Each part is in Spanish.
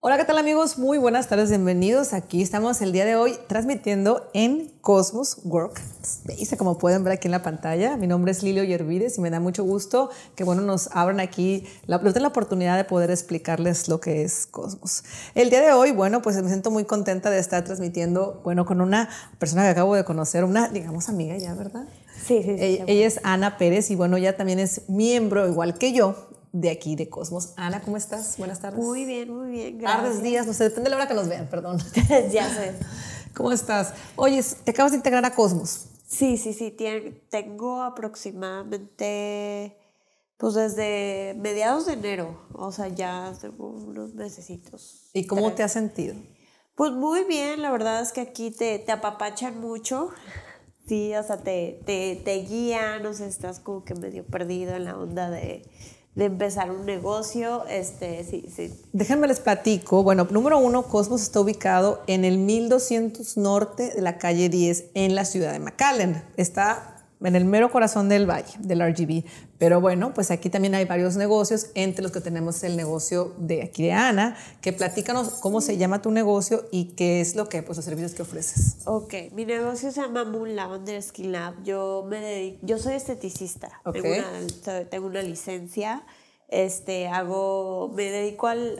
Hola, ¿qué tal amigos? Muy buenas tardes, bienvenidos. Aquí estamos el día de hoy transmitiendo en Cosmos Workspace, como pueden ver aquí en la pantalla. Mi nombre es Lilio Yervides y me da mucho gusto que bueno, nos abran aquí la, la oportunidad de poder explicarles lo que es Cosmos. El día de hoy, bueno, pues me siento muy contenta de estar transmitiendo, bueno, con una persona que acabo de conocer, una, digamos, amiga ya, ¿verdad? Sí, sí, e, Ella, ella es Ana Pérez y bueno, ella también es miembro, igual que yo, de aquí de Cosmos. Ana, ¿cómo estás? Buenas tardes. Muy bien, muy bien. Gracias. Tardes, días, no sé, depende la hora que nos vean, perdón. ya sé. ¿Cómo estás? Oye, te acabas de integrar a Cosmos. Sí, sí, sí. Tengo aproximadamente, pues desde mediados de enero, o sea, ya tengo unos necesitos ¿Y cómo te has sentido? Pues muy bien, la verdad es que aquí te, te apapachan mucho. Sí, o sea, te, te, te guían, o sea, estás como que medio perdido en la onda de de empezar un negocio. Este, sí, sí. Déjenme les platico. Bueno, número uno, Cosmos está ubicado en el 1200 norte de la calle 10 en la ciudad de McAllen. Está en el mero corazón del valle, del RGB. Pero bueno, pues aquí también hay varios negocios, entre los que tenemos el negocio de aquí de Ana, que platícanos cómo se llama tu negocio y qué es lo que, pues los servicios que ofreces. Ok, mi negocio se llama Moon Lavender Skin Lab. Yo, me dedico, yo soy esteticista, okay. tengo, una, licencia, este, hago, me dedico al,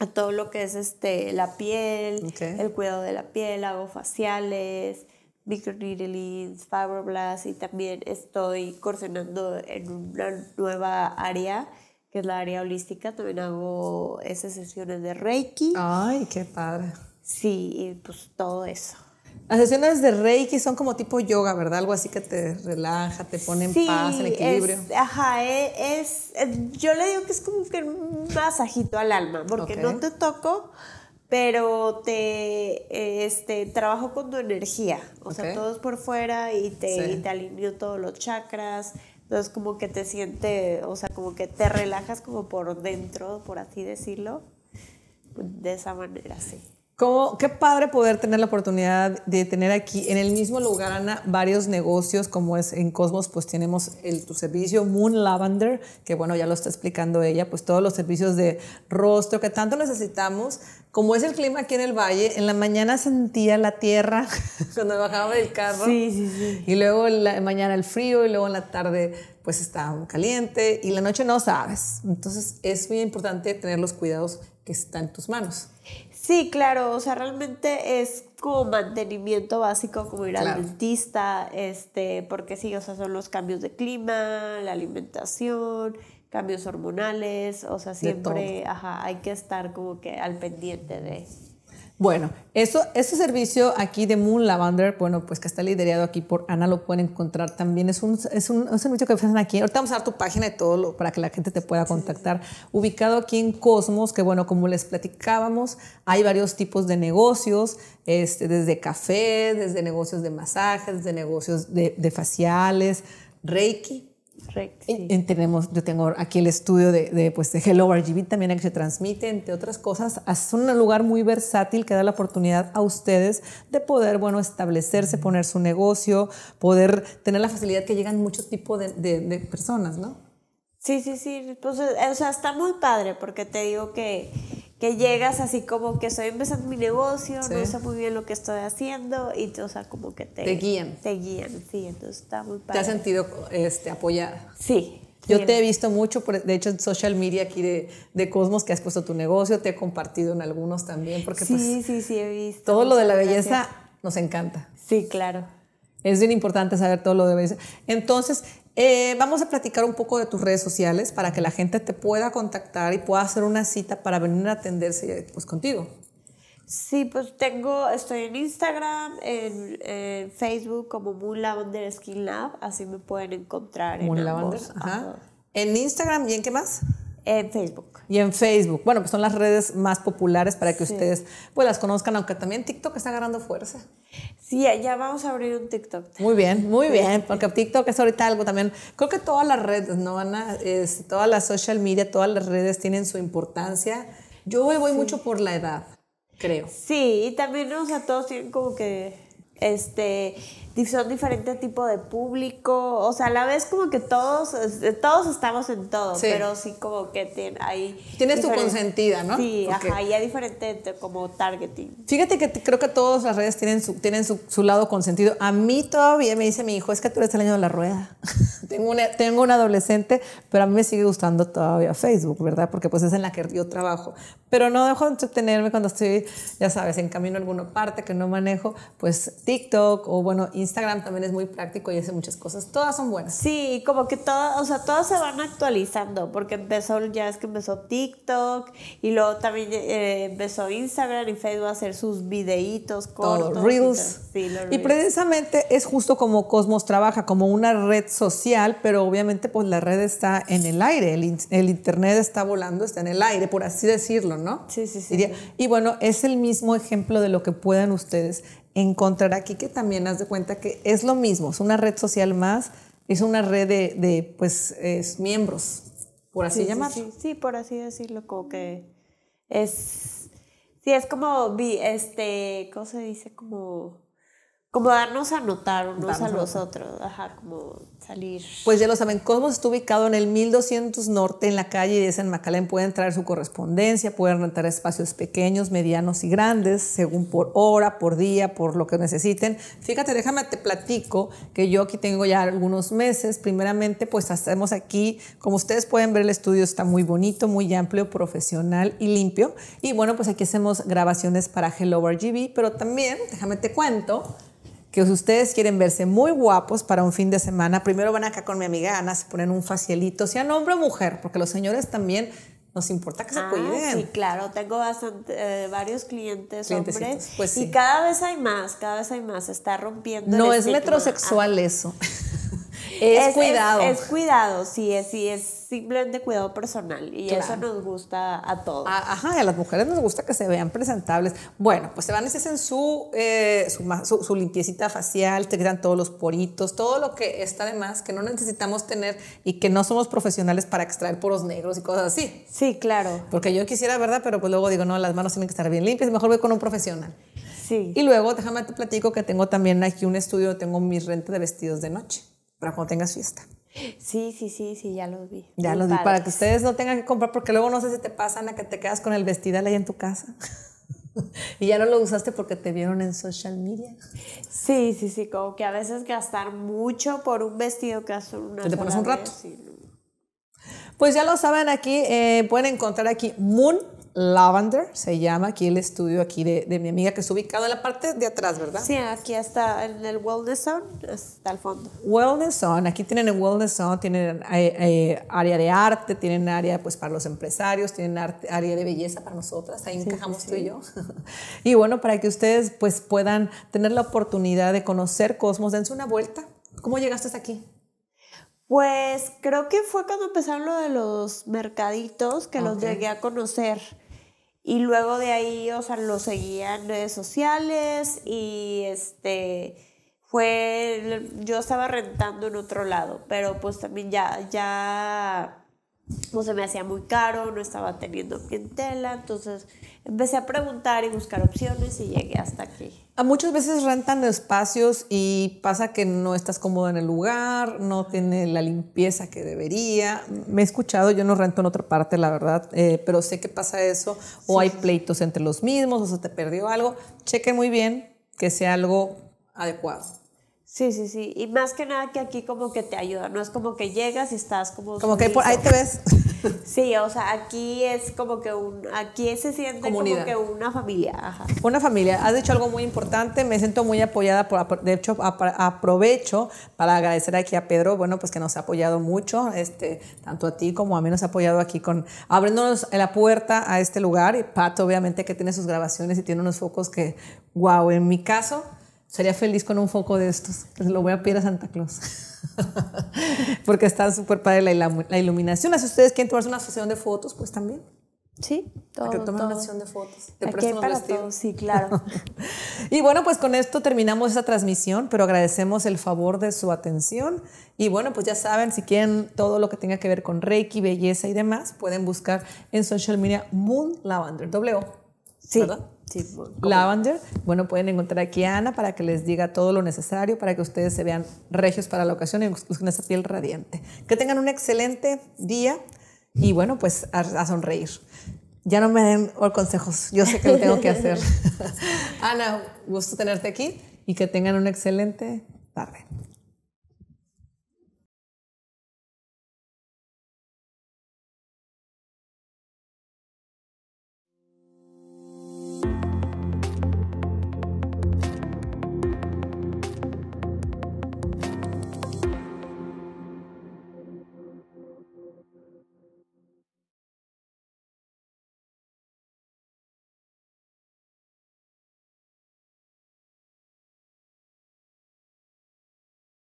a todo lo que es este, la piel, el cuidado de la piel, hago faciales, microneedling, Blast y también estoy coordinando en una nueva área que es la área holística. También hago esas sesiones de Reiki. Ay, qué padre. Sí, y pues todo eso. Las sesiones de Reiki son como tipo yoga, ¿verdad? Algo así que te relaja, te pone en paz, en equilibrio. E, es, ajá, eh, es, yo le digo que es como que un masajito al alma, porque no te toco, pero te este, trabajo con tu energía, o sea, todo es por fuera y te, te todos los chakras, entonces como que te siente, o sea, como que te relajas como por dentro, por así decirlo, de esa manera, sí. Cómo qué padre poder tener la oportunidad de tener aquí en el mismo lugar, Ana, varios negocios, como es en Cosmos, pues tenemos el, tu servicio Moon Lavender, que bueno, ya lo está explicando ella, pues todos los servicios de rostro que tanto necesitamos. Como es el clima aquí en el valle, en la mañana sentía la tierra cuando bajaba del carro. Sí, sí, sí. Y luego en la mañana el frío y luego en la tarde pues está caliente y la noche no sabes. Entonces es muy importante tener los cuidados que están en tus manos. Sí, claro, o sea, realmente es como mantenimiento básico, como ir al dentista, este, porque sí, o sea, son los cambios de clima, la alimentación, cambios hormonales, o sea, siempre ajá, hay que estar como que al pendiente de, bueno, eso, ese servicio aquí de Moon Lavender, bueno, pues que está liderado aquí por Ana, lo pueden encontrar también. Es un, es un, servicio que ofrecen aquí. Ahorita vamos a dar tu página y todo lo, para que la gente te pueda contactar. Ubicado aquí en Cosmos, que bueno, como les platicábamos, hay varios tipos de negocios, este, desde café, desde negocios de masajes, desde negocios de faciales, Reiki, yo tengo aquí el estudio de, de, pues, Hello RGB también que se transmite, entre otras cosas. Es un lugar muy versátil que da la oportunidad a ustedes de poder, bueno, establecerse, poner su negocio, poder tener la facilidad que llegan muchos tipos de, personas, ¿no? Sí, sí, sí. Pues, eh, o sea, está muy padre porque te digo que que llegas así como que estoy empezando mi negocio, no sé muy bien lo que estoy haciendo y o sea, como que te, guían. Te guían, sí, entonces está muy padre. ¿Te has sentido este, apoyada? Sí. Yo te he visto mucho, por, de hecho, en social media aquí de, Cosmos, que has puesto tu negocio, te he compartido en algunos también, porque sí, pues, sí, sí, he visto. Todo lo de la belleza nos encanta. Sí, claro. Es bien importante saber todo lo de veces Entonces, eh, vamos a platicar un poco de tus redes sociales para que la gente te pueda contactar y pueda hacer una cita para venir a atenderse pues, contigo. Sí, pues tengo, estoy en Instagram, en, eh, Facebook como Moon Lavender Skin Lab, así me pueden encontrar. Moon en Lavender, ajá. En Instagram y en qué más? En Facebook. Y en Facebook. Bueno, pues son las redes más populares para que ustedes pues las conozcan, aunque también TikTok está ganando fuerza. Sí, ya vamos a abrir un TikTok. Muy bien, muy bien, porque TikTok es ahorita algo también. Creo que todas las redes, ¿no, Ana? todas las social media, todas las redes tienen su importancia. Yo voy mucho por la edad, creo. Sí, y también, o sea, todos tienen como que este son diferente tipo de público, o sea, a la vez como que todos, eh, todos estamos en todo, pero sí como que hay... Tienes tu consentida, ¿no? Sí, ajá, y hay diferente como targeting. Fíjate que creo que todas las redes tienen, su, tienen su, lado consentido. A mí todavía me dice mi hijo, es que tú eres el año de la rueda. tengo, una, tengo un adolescente, pero a mí me sigue gustando todavía Facebook, ¿verdad? Porque pues es en la que yo trabajo. Pero no dejo de entretenerme cuando estoy, ya sabes, en camino a alguna parte que no manejo, pues TikTok o bueno, Instagram Instagram también es muy práctico y hace muchas cosas. Todas son buenas. Sí, como que todas, o sea, todas se van actualizando, porque empezó, ya es que empezó TikTok y luego también eh, empezó Instagram y Facebook a hacer sus videitos con reels. Y, precisamente es justo como Cosmos trabaja, como una red social, pero obviamente pues la red está en el aire, el, internet está volando, está en el aire, por así decirlo, ¿no? Sí, sí, sí. Y bueno, es el mismo ejemplo de lo que puedan ustedes encontrar aquí que también haz de cuenta que es lo mismo, es una red social más, es una red de, pues, miembros, por así sí, llamarlo. Sí, por así decirlo, como que es, sí, es como, vi este, ¿cómo se dice? Como como darnos a notar unos a los otros, ajá, como salir. Pues ya lo saben, Cosmos está ubicado en el 1200 Norte, en la calle de San Macalén. Pueden traer su correspondencia, pueden rentar espacios pequeños, medianos y grandes, según por hora, por día, por lo que necesiten. Fíjate, déjame te platico que yo aquí tengo ya algunos meses. Primeramente, pues hacemos aquí, como ustedes pueden ver, el estudio está muy bonito, muy amplio, profesional y limpio. Y bueno, pues aquí hacemos grabaciones para Hello RGB, pero también, déjame te cuento, que si ustedes quieren verse muy guapos para un fin de semana, primero van acá con mi amiga Ana, se ponen un facialito, sea hombre o mujer, porque los señores también nos importa que se ah, cuiden. Sí, claro, tengo bastante, eh, varios clientes hombres pues y cada vez hay más, cada vez hay más, está rompiendo. No es metrosexual eso. es, cuidado. Es, cuidado, sí, es, sí, es simplemente cuidado personal y eso nos gusta a todos. Ah, ajá, a las mujeres nos gusta que se vean presentables. Bueno, pues se van, ese en eh, su, su, limpiecita facial, te quedan todos los poritos, todo lo que está de más, que no necesitamos tener y que no somos profesionales para extraer poros negros y cosas así. Sí, claro. Porque yo quisiera, ¿verdad? Pero pues luego digo, no, las manos tienen que estar bien limpias, mejor voy con un profesional. Sí. Y luego, déjame te platico que tengo también aquí un estudio, tengo mi renta de vestidos de noche para cuando tengas fiesta. Sí, sí, sí, sí, ya los vi. Ya los vi, para que ustedes no tengan que comprar, porque luego no sé si te pasan a que te quedas con el vestidal ahí en tu casa. y ya no lo usaste porque te vieron en social media. Sí, sí, sí, como que a veces gastar mucho por un vestido que hace una. Te pones un rato. Pues ya lo saben aquí, eh, pueden encontrar aquí Moon Lavender se llama aquí el estudio aquí de, mi amiga que está ubicado en la parte de atrás, ¿verdad? Sí, aquí está en el Wellness Zone, está al fondo. Wellness Zone, aquí tienen el Wellness Zone, tienen eh, eh, área de arte, tienen área pues para los empresarios, tienen área de belleza para nosotras, ahí encajamos tú y yo. y bueno, para que ustedes pues puedan tener la oportunidad de conocer Cosmos, dense una vuelta. ¿Cómo llegaste hasta aquí? Pues creo que fue cuando empezaron lo de los mercaditos que los llegué a conocer. Y luego de ahí, o sea, los seguía en redes sociales y este fue yo estaba rentando en otro lado, pero pues también ya ya no se me hacía muy caro, no estaba teniendo clientela, entonces empecé a preguntar y buscar opciones y llegué hasta aquí. A muchas veces rentan espacios y pasa que no estás cómodo en el lugar, no tiene la limpieza que debería. Me he escuchado, yo no rento en otra parte, la verdad, eh, pero sé que pasa eso, o hay pleitos entre los mismos, o se te perdió algo. Cheque muy bien que sea algo adecuado. Sí, sí, sí. Y más que nada que aquí como que te ayuda, no es como que llegas y estás como... Como que ahí te ves. Sí, o sea, aquí es como que un... Aquí se siente como que una familia. Una familia. Has dicho algo muy importante, me siento muy apoyada. Por, de hecho, aprovecho para agradecer aquí a Pedro, bueno, pues que nos ha apoyado mucho, este, tanto a ti como a mí nos ha apoyado aquí con... abriéndonos la puerta a este lugar. Y Pato, obviamente, que tiene sus grabaciones y tiene unos focos que, wow, en mi caso Sería feliz con un foco de estos. lo voy a pedir a Santa Claus. Porque está súper padre la, iluminación. Si ustedes quieren tomarse una sesión de fotos, pues también. Sí, todo. Que una sesión de fotos. Aquí para todos, sí, claro. y bueno, pues con esto terminamos esta transmisión, pero agradecemos el favor de su atención. Y bueno, pues ya saben, si quieren todo lo que tenga que ver con Reiki, belleza y demás, pueden buscar en social media Moon Lavender. W. Sí. ¿verdad? Lavender. Bueno, pueden encontrar aquí a Ana para que les diga todo lo necesario para que ustedes se vean regios para la ocasión y con esa piel radiante. Que tengan un excelente día y bueno, pues a, sonreír. Ya no me den consejos, yo sé que lo tengo que hacer. Ana, gusto tenerte aquí y que tengan una excelente tarde.